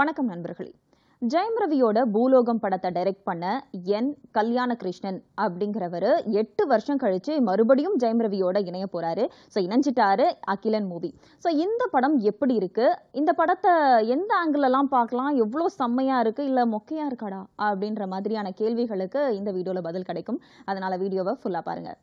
வணக்கம் நண்பர்களே ஜெயம் ரவியோட பூலோகம் படத்தை டைரக்ட் பண்ண என் கல்யாண கிருஷ்ணன் அப்படிங்கிறவர் எட்டு வருஷம் கழித்து மறுபடியும் ஜெயம் ரவியோட இணைய போறாரு ஸோ இணைஞ்சிட்டாரு அகிலன் மூவி ஸோ இந்த படம் எப்படி இருக்குது இந்த படத்தை எந்த ஆங்கிளெல்லாம் பார்க்கலாம் எவ்வளோ செம்மையாக இருக்குது இல்லை மொக்கையாக இருக்காடா அப்படின்ற மாதிரியான கேள்விகளுக்கு இந்த வீடியோவில் பதில் கிடைக்கும் அதனால் வீடியோவை ஃபுல்லாக பாருங்கள்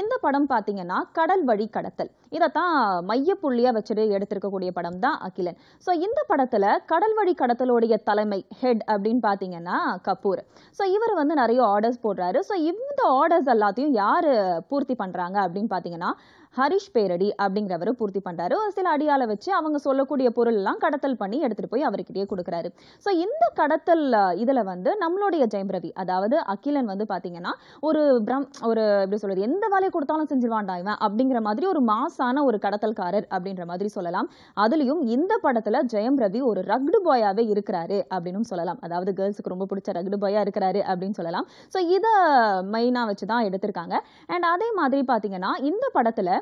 இந்த படம் பார்த்தீங்கன்னா கடல் வழி கடத்தல் இதைத்தான் மையப்புள்ளியாக வச்சுட்டு எடுத்திருக்கக்கூடிய படம் தான் அகிலன் ஸோ இந்த படத்தில் கடல் வழி கடத்தலுடைய தலைமை ஹெட் அப்படின்னு பார்த்தீங்கன்னா கபூர் ஸோ இவர் வந்து நிறைய ஆர்டர்ஸ் போடுறாரு ஸோ இந்த ஆர்டர்ஸ் எல்லாத்தையும் யார் பூர்த்தி பண்ணுறாங்க அப்படின்னு பார்த்தீங்கன்னா ஹரிஷ் பேரடி அப்படிங்கிறவரு பூர்த்தி பண்ணுறாரு ஒரு சில அடியால வச்சு அவங்க சொல்லக்கூடிய பொருள்லாம் கடத்தல் பண்ணி எடுத்துகிட்டு போய் அவர்கிட்டயே கொடுக்குறாரு ஸோ இந்த கடத்தல் இதில் வந்து நம்மளுடைய ஜெயம் ரவி அதாவது அகிலன் வந்து பார்த்தீங்கன்னா ஒரு பிரம் ஒரு எப்படி சொல்கிறது எந்த வேலையை கொடுத்தாலும் செஞ்சிருவான்டா இவன் அப்படிங்கிற மாதிரி ஒரு மாசான ஒரு கடத்தல்காரர் அப்படின்ற மாதிரி சொல்லலாம் அதுலேயும் இந்த படத்தில் ஜெயம் ரவி ஒரு ரக்டு பாயாவே இருக்கிறாரு அப்படின்னு சொல்லலாம் அதாவது கேர்ள்ஸுக்கு ரொம்ப பிடிச்ச ரக்டு பாயா இருக்கிறாரு அப்படின்னு சொல்லலாம் ஸோ இதை மெயினாக வச்சு தான் எடுத்திருக்காங்க அண்ட் அதே மாதிரி பார்த்தீங்கன்னா இந்த படத்தில்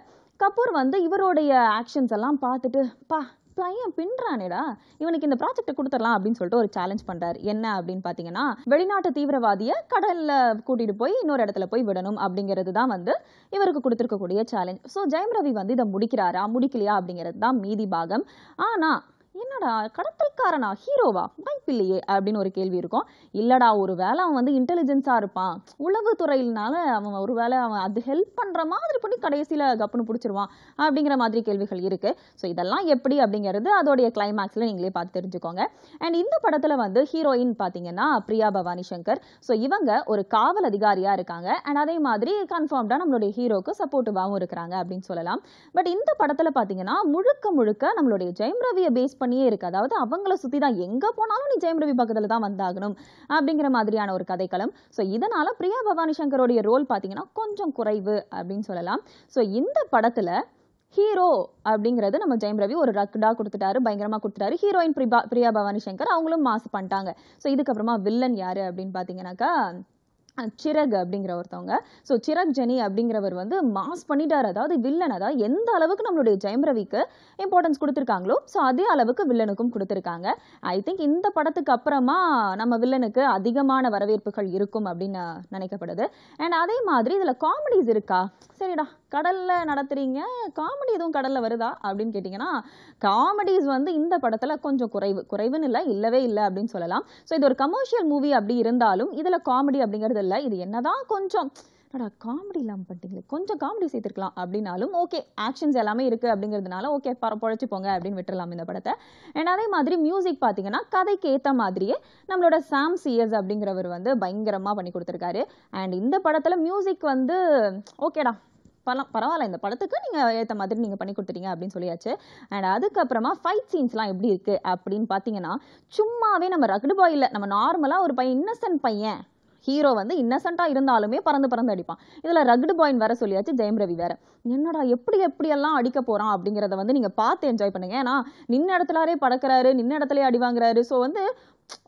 கபூர் வந்து இவருடைய ஆக்ஷன்ஸ் எல்லாம் பார்த்துட்டு பா பையன் பின்றானேடா இவனுக்கு இந்த ப்ராஜெக்ட் கொடுத்துடலாம் அப்படின்னு சொல்லிட்டு ஒரு சேலஞ்ச் பண்றாரு என்ன அப்படின்னு பாத்தீங்கன்னா வெளிநாட்டு தீவிரவாதிய கடல்ல கூட்டிட்டு போய் இன்னொரு இடத்துல போய் விடணும் அப்படிங்கிறது தான் வந்து இவருக்கு கொடுத்துருக்கக்கூடிய சேலஞ்ச் ஸோ ஜெயம் ரவி வந்து இதை முடிக்கிறாரா முடிக்கலையா அப்படிங்கிறது தான் மீதி பாகம் ஆனா என்னடா கடத்தல்காரனா ஹீரோவா வாய்ப்பில்லையே அப்படின்னு ஒரு கேள்வி இருக்கும் இல்லடா ஒரு வேலை அவன் வந்து இன்டெலிஜென்ஸா இருப்பான் உளவு துறையினால அவன் ஒரு வேளை அவன் அது ஹெல்ப் பண்ற மாதிரி பண்ணி கடைசியில கப்புன்னு பிடிச்சிருவான் அப்படிங்கிற மாதிரி கேள்விகள் இருக்கு ஸோ இதெல்லாம் எப்படி அப்படிங்கிறது அதோடைய கிளைமேக்ஸ்ல நீங்களே பார்த்து தெரிஞ்சுக்கோங்க அண்ட் இந்த படத்துல வந்து ஹீரோயின் பார்த்தீங்கன்னா பிரியா பவானி சங்கர் ஸோ இவங்க ஒரு காவல் அதிகாரியா இருக்காங்க அண்ட் அதே மாதிரி கன்ஃபார்ம்டா நம்மளுடைய ஹீரோக்கு சப்போர்ட்டிவாகவும் இருக்கிறாங்க அப்படின்னு சொல்லலாம் பட் இந்த படத்துல பார்த்தீங்கன்னா முழுக்க முழுக்க நம்மளுடைய ஜெயம் ரவியை பேஸ் பண்ணியே இருக்கு அதாவது அவங்கள சுற்றி தான் எங்கே போனாலும் நீ ஜெயம் ரவி பக்கத்தில் தான் வந்தாகணும் அப்படிங்கிற மாதிரியான ஒரு கதைக்களம் ஸோ இதனால் பிரியா பவானி சங்கருடைய ரோல் பார்த்தீங்கன்னா கொஞ்சம் குறைவு அப்படின்னு சொல்லலாம் ஸோ இந்த படத்தில் ஹீரோ அப்படிங்கிறது நம்ம ஜெயம் ரவி ஒரு ரக்டாக கொடுத்துட்டாரு பயங்கரமாக கொடுத்துட்டாரு ஹீரோயின் பிரியா பவானி சங்கர் அவங்களும் மாசு பண்ணிட்டாங்க ஸோ இதுக்கப்புறமா வில்லன் யார் அப்படின்னு பார்த்தீங்கன்னாக்கா சிறகு அப்படிங்கிற ஒருத்தவங்க ஸோ சிறக் ஜெனி அப்படிங்கிறவர் வந்து மாஸ் பண்ணிட்டார் அதாவது வில்லன் அதாவது எந்த அளவுக்கு நம்மளுடைய ஜெயம் ரவிக்கு இம்பார்ட்டன்ஸ் கொடுத்துருக்காங்களோ ஸோ அதே அளவுக்கு வில்லனுக்கும் கொடுத்துருக்காங்க ஐ திங்க் இந்த படத்துக்கு அப்புறமா நம்ம வில்லனுக்கு அதிகமான வரவேற்புகள் இருக்கும் அப்படின்னு நினைக்கப்படுது அண்ட் அதே மாதிரி இதில் காமெடிஸ் இருக்கா சரிடா கடலில் நடத்துகிறீங்க காமெடி எதுவும் கடலில் வருதா அப்படின்னு கேட்டிங்கன்னா காமெடிஸ் வந்து இந்த படத்தில் கொஞ்சம் குறைவு குறைவுன்னு இல்லை இல்லவே இல்லை அப்படின்னு சொல்லலாம் ஸோ இது ஒரு கமர்ஷியல் மூவி அப்படி இருந்தாலும் இதில் காமெடி அப்படிங்கிறது இல்ல இது என்னதான் கொஞ்சம் என்னடா காமெடி இல்லாமல் பண்ணிட்டீங்களே கொஞ்சம் காமெடி சேர்த்துருக்கலாம் அப்படின்னாலும் ஓகே ஆக்ஷன்ஸ் எல்லாமே இருக்கு அப்படிங்கிறதுனால ஓகே பர போங்க அப்படின்னு விட்டுடலாம் இந்த படத்தை அண்ட் அதே மாதிரி மியூசிக் பார்த்தீங்கன்னா கதைக்கு ஏற்ற மாதிரியே நம்மளோட சாம் சியர்ஸ் அப்படிங்கிறவர் வந்து பயங்கரமாக பண்ணி கொடுத்துருக்காரு அண்ட் இந்த படத்தில் மியூசிக் வந்து ஓகேடா பரவாயில்ல இந்த படத்துக்கு நீங்கள் ஏற்ற மாதிரி நீங்கள் பண்ணி கொடுத்துட்டீங்க அப்படின்னு சொல்லியாச்சு அண்ட் அதுக்கப்புறமா ஃபைட் சீன்ஸ்லாம் எப்படி இருக்குது அப்படின்னு பார்த்தீங்கன்னா சும்மாவே நம்ம ரகுடு பாயில் நம்ம நார்மலாக ஒரு பையன் இன்னசென்ட் பையன் ஹீரோ வந்து இன்னசென்ட்டாக இருந்தாலுமே பறந்து பறந்து அடிப்பான் இதில் ரகுடு பாயின் வேற சொல்லியாச்சு ஜெயம் ரவி வேற என்னடா எப்படி எப்படியெல்லாம் அடிக்க போகிறான் அப்படிங்கிறத வந்து நீங்கள் பார்த்து என்ஜாய் பண்ணுங்க ஏன்னா நின்ன இடத்துலாரே படக்கிறாரு நின்ன இடத்துலயே அடி வாங்குறாரு ஸோ வந்து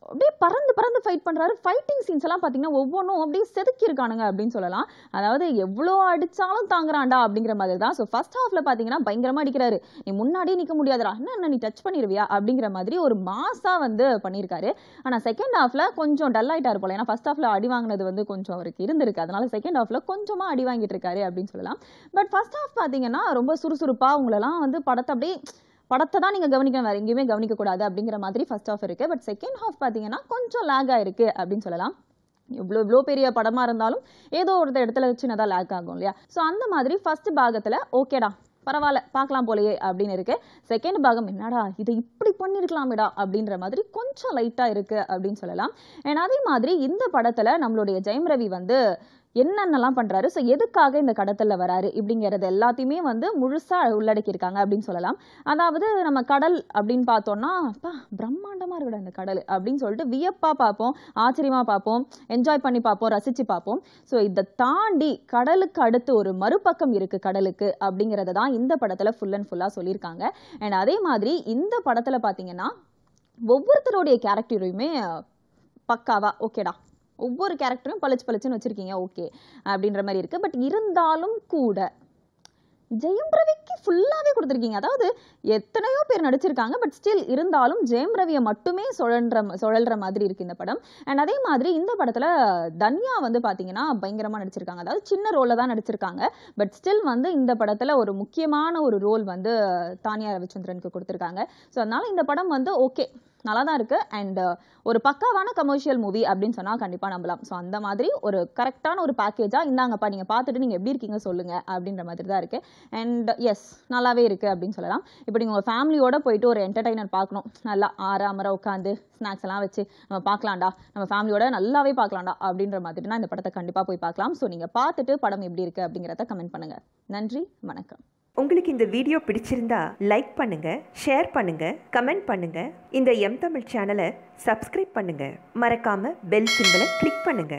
அப்படியே பறந்து பறந்து ஃபைட் பண்ணுறாரு ஃபைட்டிங் சீன்ஸ் எல்லாம் பார்த்தீங்கன்னா ஒவ்வொன்றும் அப்படியே செதுக்கியிருக்கானுங்க அப்படின்னு சொல்லலாம் அதாவது எவ்வளோ அடித்தாலும் தாங்குறான்டா அப்படிங்கிற மாதிரி தான் ஸோ ஃபஸ்ட் ஹாஃபில் பார்த்தீங்கன்னா பயங்கரமாக அடிக்கிறாரு நீ முன்னாடியே நிற்க முடியாதுடா என்ன நீ டச் பண்ணிடுவியா அப்படிங்கிற மாதிரி ஒரு மாசாக வந்து பண்ணியிருக்காரு ஆனால் செகண்ட் ஹாஃபில் கொஞ்சம் டல் ஆகிட்டார் போல ஏன்னா ஃபஸ்ட் ஹாஃபில் அடி வாங்கினது வந்து கொஞ்சம் அவருக்கு இருந்திருக்கு அதனால செகண்ட் ஹாஃபில் கொஞ்சமாக அடி வாங்கிட்டு இருக்காரு அப்படின்னு சொல்லலாம் பட் ஃபஸ்ட் ஹாஃப் பார்த்தீங்கன்னா ரொம்ப சுறுசுறுப்பாக உங்களெல்லாம் வந்து படத்தை அப்படியே படத்தை தான் நீங்கள் கவனிக்கணும் வேறு எங்கேயுமே கவனிக்கக்கூடாது அப்படிங்கிற மாதிரி ஃபஸ்ட் ஹாஃப் இருக்குது பட் செகண்ட் ஹாஃப் பார்த்தீங்கன்னா கொஞ்சம் லேக்காக ஆயிருக்கு அப்படின்னு சொல்லலாம் இவ்வளோ இவ்வளோ பெரிய படமாக இருந்தாலும் ஏதோ ஒரு இடத்துல சின்னதாக லேக் ஆகும் இல்லையா ஸோ அந்த மாதிரி ஃபர்ஸ்ட் பாகத்தில் ஓகேடா பரவாயில்ல பார்க்கலாம் போலையே அப்படின்னு இருக்கு செகண்ட் பாகம் என்னடா இதை இப்படி பண்ணியிருக்கலாமேடா அப்படின்ற மாதிரி கொஞ்சம் லைட்டாக இருக்குது அப்படின்னு சொல்லலாம் ஏன்னா அதே மாதிரி இந்த படத்தில் நம்மளுடைய ஜெயம் ரவி வந்து என்னென்னலாம் பண்ணுறாரு ஸோ எதுக்காக இந்த கடத்தலில் வராரு இப்படிங்கிறது எல்லாத்தையுமே வந்து முழுசாக உள்ளடக்கியிருக்காங்க அப்படின்னு சொல்லலாம் அதாவது நம்ம கடல் அப்படின்னு பார்த்தோன்னா அப்பா பிரம்மாண்டமாக இருக்கடா இந்த கடல் அப்படின்னு சொல்லிட்டு வியப்பாக பார்ப்போம் ஆச்சரியமாக பார்ப்போம் என்ஜாய் பண்ணி பார்ப்போம் ரசித்து பார்ப்போம் ஸோ இதை தாண்டி கடலுக்கு அடுத்து ஒரு மறுபக்கம் இருக்குது கடலுக்கு அப்படிங்கிறத தான் இந்த படத்தில் ஃபுல் அண்ட் ஃபுல்லாக சொல்லியிருக்காங்க அண்ட் அதே மாதிரி இந்த படத்தில் பார்த்தீங்கன்னா ஒவ்வொருத்தருடைய கேரக்டரையுமே பக்காவா ஓகேடா ஒவ்வொரு கேரக்டரும் பளிச்சு பளிச்சுன்னு வச்சுருக்கீங்க ஓகே அப்படின்ற மாதிரி இருக்குது பட் இருந்தாலும் கூட ஜெயம் ரவிக்கு ஃபுல்லாகவே கொடுத்துருக்கீங்க அதாவது எத்தனையோ பேர் நடிச்சிருக்காங்க பட் ஸ்டில் இருந்தாலும் ஜெயம் ரவியை மட்டுமே சுழன்ற சுழல்ற மாதிரி இருக்குது இந்த படம் அண்ட் அதே மாதிரி இந்த படத்தில் தன்யா வந்து பார்த்தீங்கன்னா பயங்கரமாக நடிச்சிருக்காங்க அதாவது சின்ன ரோலில் தான் நடிச்சிருக்காங்க பட் ஸ்டில் வந்து இந்த படத்தில் ஒரு முக்கியமான ஒரு ரோல் வந்து தானியா ரவிச்சந்திரனுக்கு கொடுத்துருக்காங்க ஸோ அதனால் இந்த படம் வந்து ஓகே நல்லா தான் இருக்குது அண்ட் uh, ஒரு பக்காவான கமர்ஷியல் மூவி அப்படின்னு சொன்னால் கண்டிப்பாக நம்பலாம் ஸோ அந்த மாதிரி ஒரு கரெக்டான ஒரு பேக்கேஜாக இந்தாங்கப்பா நீங்கள் பார்த்துட்டு நீங்கள் எப்படி இருக்கீங்க சொல்லுங்கள் அப்படின்ற மாதிரி தான் இருக்குது அண்ட் எஸ் uh, நல்லாவே இருக்குது அப்படின்னு சொல்லலாம் இப்போ நீங்கள் உங்கள் ஃபேமிலியோட போயிட்டு ஒரு என்டர்டைனர் பார்க்கணும் நல்லா ஆறாமரம் உட்காந்து ஸ்நாக்ஸ் எல்லாம் வச்சு நம்ம பார்க்கலாம்டா நம்ம ஃபேமிலியோட நல்லாவே பார்க்கலாம்டா அப்படின்ற மாதிரினா இந்த படத்தை கண்டிப்பாக போய் பார்க்கலாம் ஸோ நீங்கள் பார்த்துட்டு படம் எப்படி இருக்குது அப்படிங்கிறத கமெண்ட் பண்ணுங்கள் நன்றி வணக்கம் உங்களுக்கு இந்த வீடியோ பிடிச்சிருந்தா லைக் பண்ணுங்க ஷேர் பண்ணுங்க கமெண்ட் பண்ணுங்க இந்த எம் தமிழ் சேனலை சப்ஸ்கிரைப் பண்ணுங்க மறக்காம பெல் சிம்பிளை கிளிக் பண்ணுங்க